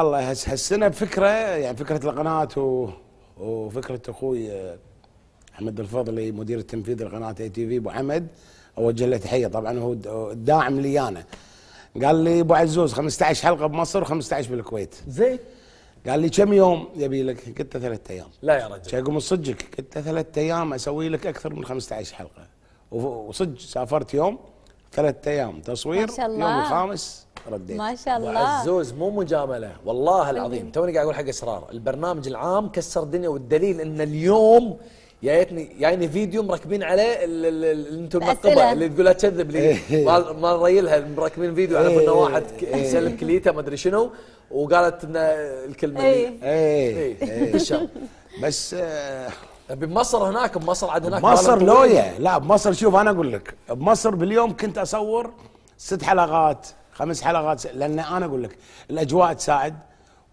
الله هالسنه بفكره يعني فكره القناه و... وفكره اخوي آه، احمد الفضلي مدير التنفيذي لقناه اي تي في ابو حمد اوجه له تحيه طبعا هو الداعم لي انا قال لي ابو عزوز 15 حلقه بمصر و15 بالكويت زين قال لي كم يوم يبي لك؟ قلت له ثلاث ايام لا يا رجل اقول صدقك قلت له ثلاث ايام اسوي لك اكثر من 15 حلقه وصدق سافرت يوم ثلاث ايام تصوير ما شاء الله. يوم الخامس رديت ما شاء الله عزوز مو مجامله والله العظيم توني قاعد اقول حق اسرار البرنامج العام كسر الدنيا والدليل ان اليوم جايتني يعني فيديو مركبين عليه انتم المنقبه اللي تقول لا تكذب لي ما ريلها مركبين فيديو على انه إيه. واحد يسلم إيه. كليته ما ادري شنو وقالت لنا الكلمه اي اي اي بس آه، بمصر هناك بمصر عاد هناك مصر لويا لا بمصر شوف انا اقول لك بمصر باليوم كنت اصور ست حلقات خمس حلقات لان انا اقول لك الاجواء تساعد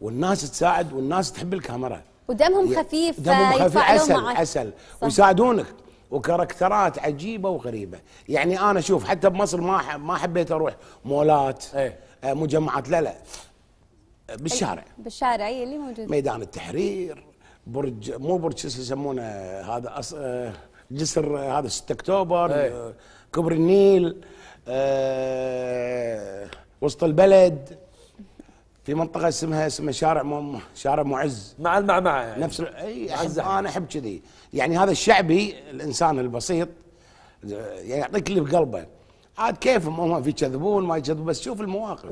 والناس تساعد والناس تحب الكاميرا ودمهم خفيف دمهم خفيف عسل معك. عسل صح. ويساعدونك وكاركترات عجيبه وغريبه يعني انا شوف حتى بمصر ما ما حبيت اروح مولات ايه؟ آه، مجمعات لا لا بالشارع بالشارع اي اللي موجود ميدان التحرير برج مو برج شو يسمونه هذا أص... آه، جسر هذا 6 اكتوبر ايه؟ آه، كبر النيل وسط البلد في منطقه اسمها اسمها شارع مم شارع معز مع المعمعه يعني نفس اي أحب انا احب كذي يعني هذا الشعبي الانسان البسيط يعني يعطيك اللي بقلبه عاد كيفهم هم في يكذبون ما يكذبون بس شوف المواقف